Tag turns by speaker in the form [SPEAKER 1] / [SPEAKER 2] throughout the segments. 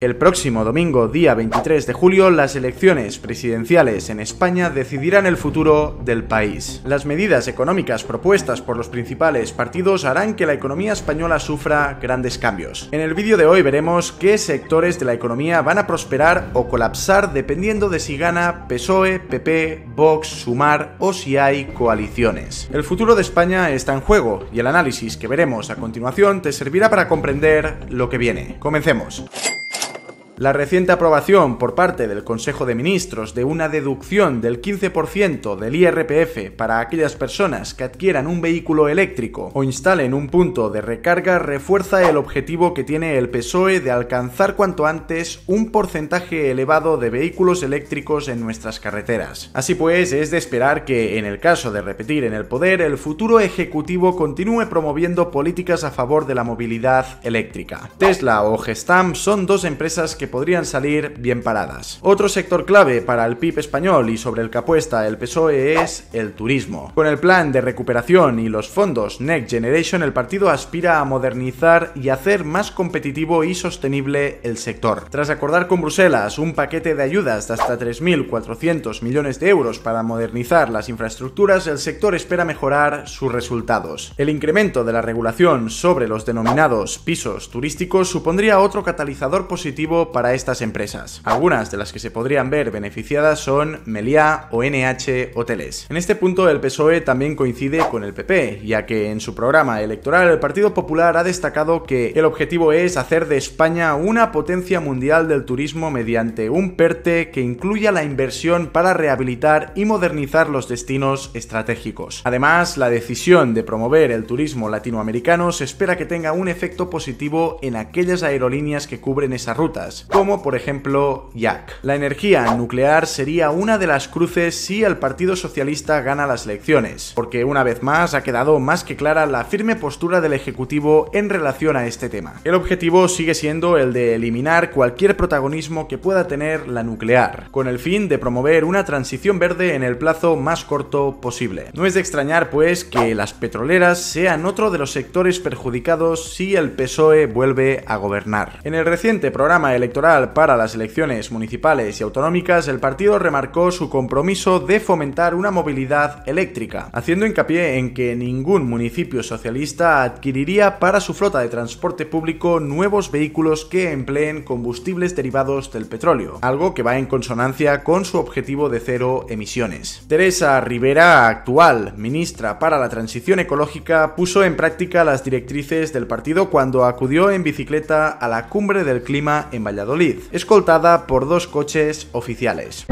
[SPEAKER 1] El próximo domingo, día 23 de julio, las elecciones presidenciales en España decidirán el futuro del país. Las medidas económicas propuestas por los principales partidos harán que la economía española sufra grandes cambios. En el vídeo de hoy veremos qué sectores de la economía van a prosperar o colapsar dependiendo de si gana PSOE, PP, Vox, Sumar o si hay coaliciones. El futuro de España está en juego y el análisis que veremos a continuación te servirá para comprender lo que viene. Comencemos. La reciente aprobación por parte del Consejo de Ministros de una deducción del 15% del IRPF para aquellas personas que adquieran un vehículo eléctrico o instalen un punto de recarga refuerza el objetivo que tiene el PSOE de alcanzar cuanto antes un porcentaje elevado de vehículos eléctricos en nuestras carreteras. Así pues, es de esperar que, en el caso de repetir en el poder, el futuro Ejecutivo continúe promoviendo políticas a favor de la movilidad eléctrica. Tesla o Gestamp son dos empresas que podrían salir bien paradas. Otro sector clave para el PIB español y sobre el que apuesta el PSOE es el turismo. Con el plan de recuperación y los fondos Next Generation, el partido aspira a modernizar y hacer más competitivo y sostenible el sector. Tras acordar con Bruselas un paquete de ayudas de hasta 3.400 millones de euros para modernizar las infraestructuras, el sector espera mejorar sus resultados. El incremento de la regulación sobre los denominados pisos turísticos supondría otro catalizador positivo para para estas empresas. Algunas de las que se podrían ver beneficiadas son Meliá o NH Hoteles. En este punto el PSOE también coincide con el PP, ya que en su programa electoral el Partido Popular ha destacado que el objetivo es hacer de España una potencia mundial del turismo mediante un PERTE que incluya la inversión para rehabilitar y modernizar los destinos estratégicos. Además, la decisión de promover el turismo latinoamericano se espera que tenga un efecto positivo en aquellas aerolíneas que cubren esas rutas, como por ejemplo Jack. La energía nuclear sería una de las cruces si el Partido Socialista gana las elecciones, porque una vez más ha quedado más que clara la firme postura del Ejecutivo en relación a este tema. El objetivo sigue siendo el de eliminar cualquier protagonismo que pueda tener la nuclear, con el fin de promover una transición verde en el plazo más corto posible. No es de extrañar pues que las petroleras sean otro de los sectores perjudicados si el PSOE vuelve a gobernar. En el reciente programa electoral para las elecciones municipales y autonómicas, el partido remarcó su compromiso de fomentar una movilidad eléctrica, haciendo hincapié en que ningún municipio socialista adquiriría para su flota de transporte público nuevos vehículos que empleen combustibles derivados del petróleo, algo que va en consonancia con su objetivo de cero emisiones. Teresa Rivera, actual ministra para la Transición Ecológica, puso en práctica las directrices del partido cuando acudió en bicicleta a la cumbre del clima en Valladolid escoltada por dos coches oficiales.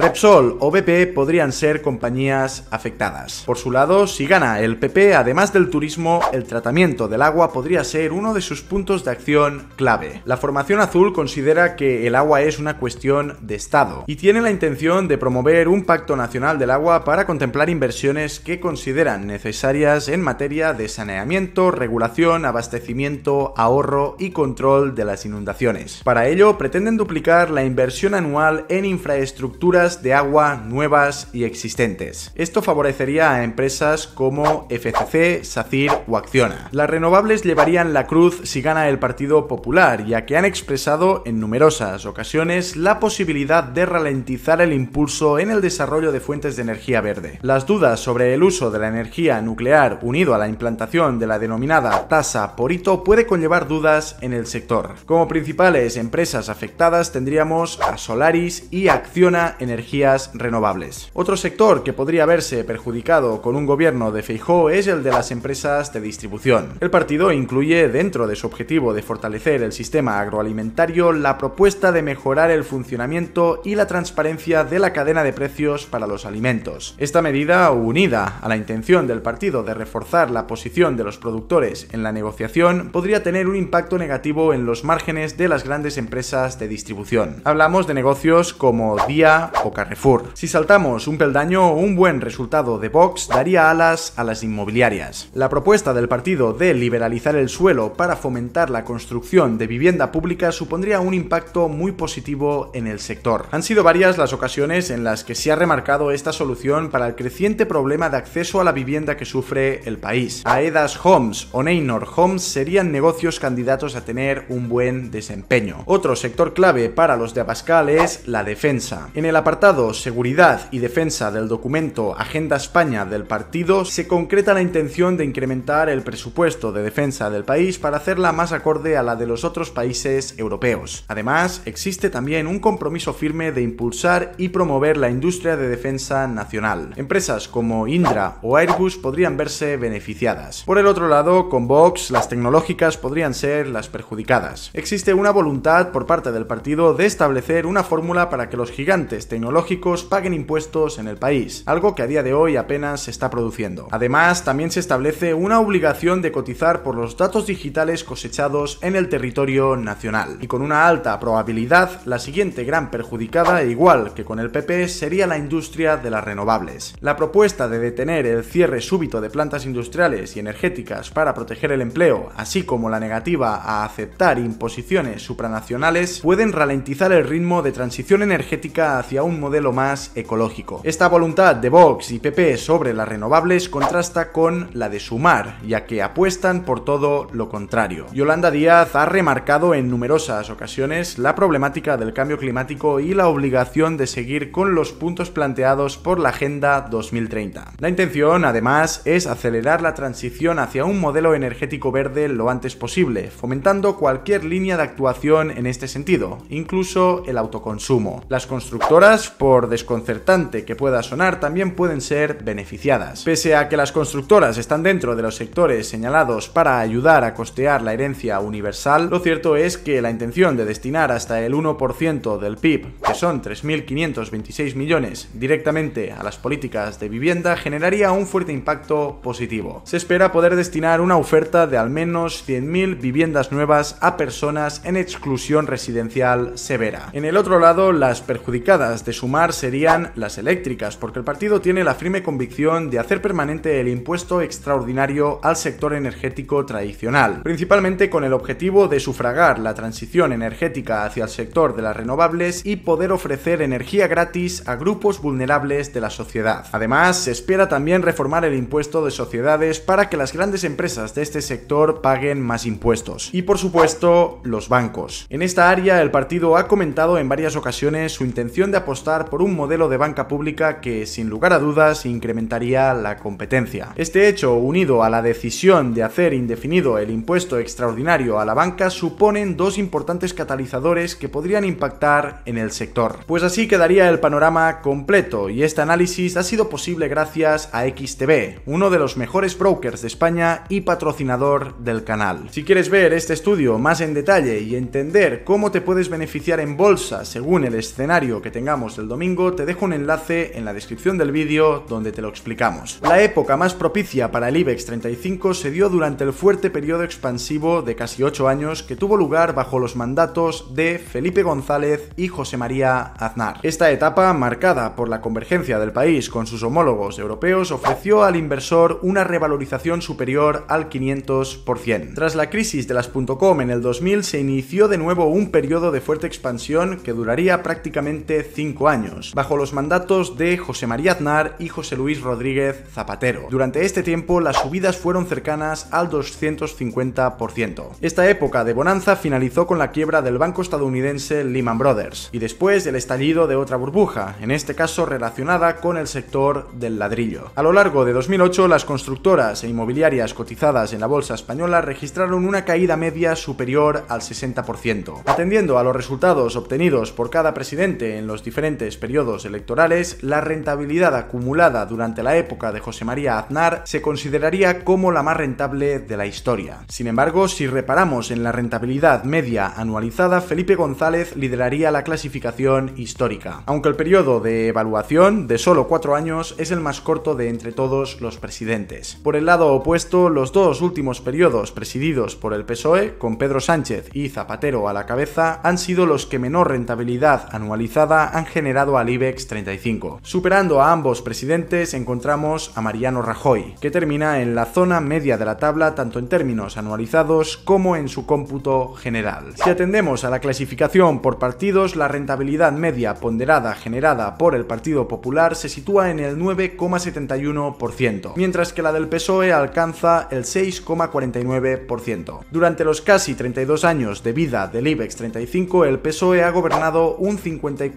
[SPEAKER 1] Repsol o BP podrían ser compañías afectadas. Por su lado, si gana el PP, además del turismo, el tratamiento del agua podría ser uno de sus puntos de acción clave. La formación azul considera que el agua es una cuestión de Estado y tiene la intención de promover un pacto nacional del agua para contemplar inversiones que consideran necesarias en materia de saneamiento, regulación, abastecimiento, ahorro y control de las inundaciones. Para ello, pretenden duplicar la inversión anual en infraestructuras de agua nuevas y existentes. Esto favorecería a empresas como FCC, SACIR o Acciona. Las renovables llevarían la cruz si gana el Partido Popular, ya que han expresado en numerosas ocasiones la posibilidad de ralentizar el impulso en el desarrollo de fuentes de energía verde. Las dudas sobre el uso de la energía nuclear unido a la implantación de la denominada tasa porito puede conllevar dudas en el sector. Como principales empresas afectadas tendríamos a Solaris y Acciona Energía energías renovables. Otro sector que podría verse perjudicado con un gobierno de Feijóo es el de las empresas de distribución. El partido incluye dentro de su objetivo de fortalecer el sistema agroalimentario la propuesta de mejorar el funcionamiento y la transparencia de la cadena de precios para los alimentos. Esta medida, unida a la intención del partido de reforzar la posición de los productores en la negociación, podría tener un impacto negativo en los márgenes de las grandes empresas de distribución. Hablamos de negocios como Día, poca Carrefour. Si saltamos un peldaño, un buen resultado de Vox daría alas a las inmobiliarias. La propuesta del partido de liberalizar el suelo para fomentar la construcción de vivienda pública supondría un impacto muy positivo en el sector. Han sido varias las ocasiones en las que se ha remarcado esta solución para el creciente problema de acceso a la vivienda que sufre el país. Aedas Homes o Neynor Homes serían negocios candidatos a tener un buen desempeño. Otro sector clave para los de Abascal es la defensa. En el apartado Seguridad y Defensa del documento Agenda España del partido se concreta la intención de incrementar el presupuesto de defensa del país para hacerla más acorde a la de los otros países europeos. Además, existe también un compromiso firme de impulsar y promover la industria de defensa nacional. Empresas como Indra o Airbus podrían verse beneficiadas. Por el otro lado, con Vox, las tecnológicas podrían ser las perjudicadas. Existe una voluntad por parte del partido de establecer una fórmula para que los gigantes tengan tecnológicos paguen impuestos en el país, algo que a día de hoy apenas se está produciendo. Además, también se establece una obligación de cotizar por los datos digitales cosechados en el territorio nacional. Y con una alta probabilidad, la siguiente gran perjudicada, igual que con el PP, sería la industria de las renovables. La propuesta de detener el cierre súbito de plantas industriales y energéticas para proteger el empleo, así como la negativa a aceptar imposiciones supranacionales, pueden ralentizar el ritmo de transición energética hacia un un modelo más ecológico. Esta voluntad de Vox y PP sobre las renovables contrasta con la de Sumar, ya que apuestan por todo lo contrario. Yolanda Díaz ha remarcado en numerosas ocasiones la problemática del cambio climático y la obligación de seguir con los puntos planteados por la Agenda 2030. La intención, además, es acelerar la transición hacia un modelo energético verde lo antes posible, fomentando cualquier línea de actuación en este sentido, incluso el autoconsumo. Las constructoras por desconcertante que pueda sonar, también pueden ser beneficiadas. Pese a que las constructoras están dentro de los sectores señalados para ayudar a costear la herencia universal, lo cierto es que la intención de destinar hasta el 1% del PIB, que son 3.526 millones, directamente a las políticas de vivienda generaría un fuerte impacto positivo. Se espera poder destinar una oferta de al menos 100.000 viviendas nuevas a personas en exclusión residencial severa. En el otro lado, las perjudicadas de sumar serían las eléctricas, porque el partido tiene la firme convicción de hacer permanente el impuesto extraordinario al sector energético tradicional, principalmente con el objetivo de sufragar la transición energética hacia el sector de las renovables y poder ofrecer energía gratis a grupos vulnerables de la sociedad. Además, se espera también reformar el impuesto de sociedades para que las grandes empresas de este sector paguen más impuestos. Y por supuesto, los bancos. En esta área, el partido ha comentado en varias ocasiones su intención de apostar por un modelo de banca pública que, sin lugar a dudas, incrementaría la competencia. Este hecho, unido a la decisión de hacer indefinido el impuesto extraordinario a la banca, suponen dos importantes catalizadores que podrían impactar en el sector. Pues así quedaría el panorama completo y este análisis ha sido posible gracias a XTB, uno de los mejores brokers de España y patrocinador del canal. Si quieres ver este estudio más en detalle y entender cómo te puedes beneficiar en bolsa según el escenario que tengamos del domingo, te dejo un enlace en la descripción del vídeo donde te lo explicamos. La época más propicia para el IBEX 35 se dio durante el fuerte periodo expansivo de casi 8 años que tuvo lugar bajo los mandatos de Felipe González y José María Aznar. Esta etapa, marcada por la convergencia del país con sus homólogos europeos, ofreció al inversor una revalorización superior al 500%. Tras la crisis de las .com en el 2000 se inició de nuevo un periodo de fuerte expansión que duraría prácticamente 5 años, bajo los mandatos de José María Aznar y José Luis Rodríguez Zapatero. Durante este tiempo las subidas fueron cercanas al 250%. Esta época de bonanza finalizó con la quiebra del banco estadounidense Lehman Brothers y después el estallido de otra burbuja, en este caso relacionada con el sector del ladrillo. A lo largo de 2008 las constructoras e inmobiliarias cotizadas en la bolsa española registraron una caída media superior al 60%. Atendiendo a los resultados obtenidos por cada presidente en los diferentes periodos electorales, la rentabilidad acumulada durante la época de José María Aznar se consideraría como la más rentable de la historia. Sin embargo, si reparamos en la rentabilidad media anualizada, Felipe González lideraría la clasificación histórica, aunque el periodo de evaluación de solo cuatro años es el más corto de entre todos los presidentes. Por el lado opuesto, los dos últimos periodos presididos por el PSOE, con Pedro Sánchez y Zapatero a la cabeza, han sido los que menor rentabilidad anualizada han generado al IBEX 35. Superando a ambos presidentes encontramos a Mariano Rajoy, que termina en la zona media de la tabla tanto en términos anualizados como en su cómputo general. Si atendemos a la clasificación por partidos, la rentabilidad media ponderada generada por el Partido Popular se sitúa en el 9,71%, mientras que la del PSOE alcanza el 6,49%. Durante los casi 32 años de vida del IBEX 35, el PSOE ha gobernado un 54%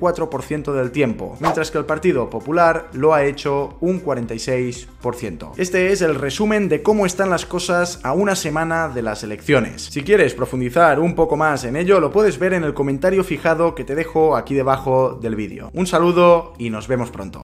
[SPEAKER 1] del tiempo, mientras que el Partido Popular lo ha hecho un 46%. Este es el resumen de cómo están las cosas a una semana de las elecciones. Si quieres profundizar un poco más en ello, lo puedes ver en el comentario fijado que te dejo aquí debajo del vídeo. Un saludo y nos vemos pronto.